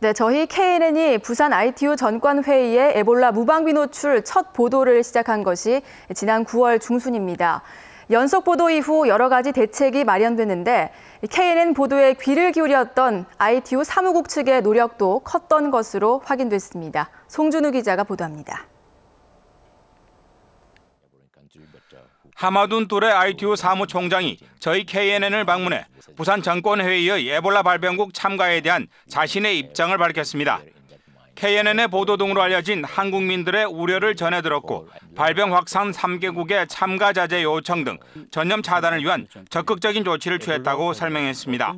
네, 저희 KNN이 부산 ITU 전관회의에 에볼라 무방비 노출 첫 보도를 시작한 것이 지난 9월 중순입니다. 연속 보도 이후 여러 가지 대책이 마련됐는데 KNN 보도에 귀를 기울였던 ITU 사무국 측의 노력도 컸던 것으로 확인됐습니다. 송준우 기자가 보도합니다. 하마둔 또레 ITU 사무총장이 저희 KNN을 방문해 부산 정권회의의 에볼라 발병국 참가에 대한 자신의 입장을 밝혔습니다. KNN의 보도 등으로 알려진 한국민들의 우려를 전해 들었고 발병 확산 3개국의 참가 자제 요청 등 전염 차단을 위한 적극적인 조치를 취했다고 설명했습니다.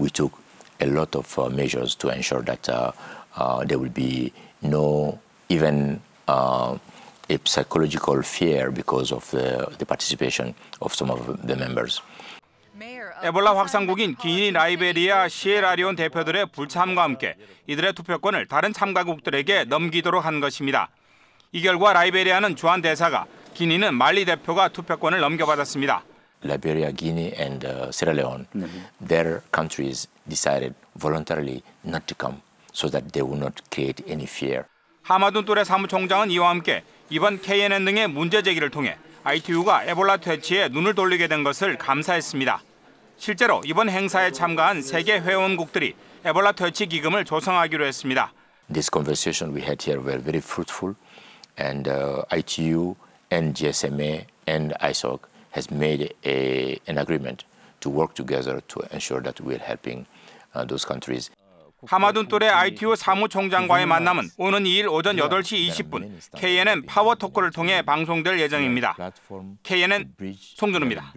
We took a lot of uh, measures to ensure that uh, uh, there will be no even uh, a psychological fear because of the, the participation of some of the members. 에볼라 확산국인 기니 라이베리아 시에라리온 대표들의 불참과 함께 이들의 투표권을 다른 참가국들에게 넘기도록 한 것입니다. 이 결과 라이베리아는 주한 대사가 기니는 말리 대표가 투표권을 넘겨받았습니다. Liberia, Guinea and uh, Sierra Leone, mm-hmm. their countries decided voluntarily not to come so that they would not create any fear. 하마둔 뚜레 사무총장은 이와 함께 이번 KNN 등의 문제 제기를 통해 ITU가 에볼라 퇴치에 눈을 돌리게 된 것을 감사했습니다. 실제로 이번 행사에 참가한 세계 회원국들이 에볼라 퇴치 기금을 조성하기로 했습니다. This conversation we had here were very fruitful and uh, ITU and GSMA and ISOC has made a, an agreement to work together to ensure that we're helping uh, those countries. 하마둔 또래 ITU 사무총장과의 만남은 오는 2일 오전 8시 20분 KNN 파워토크를 통해 방송될 네, 예정입니다. KNN 그 송준우입니다.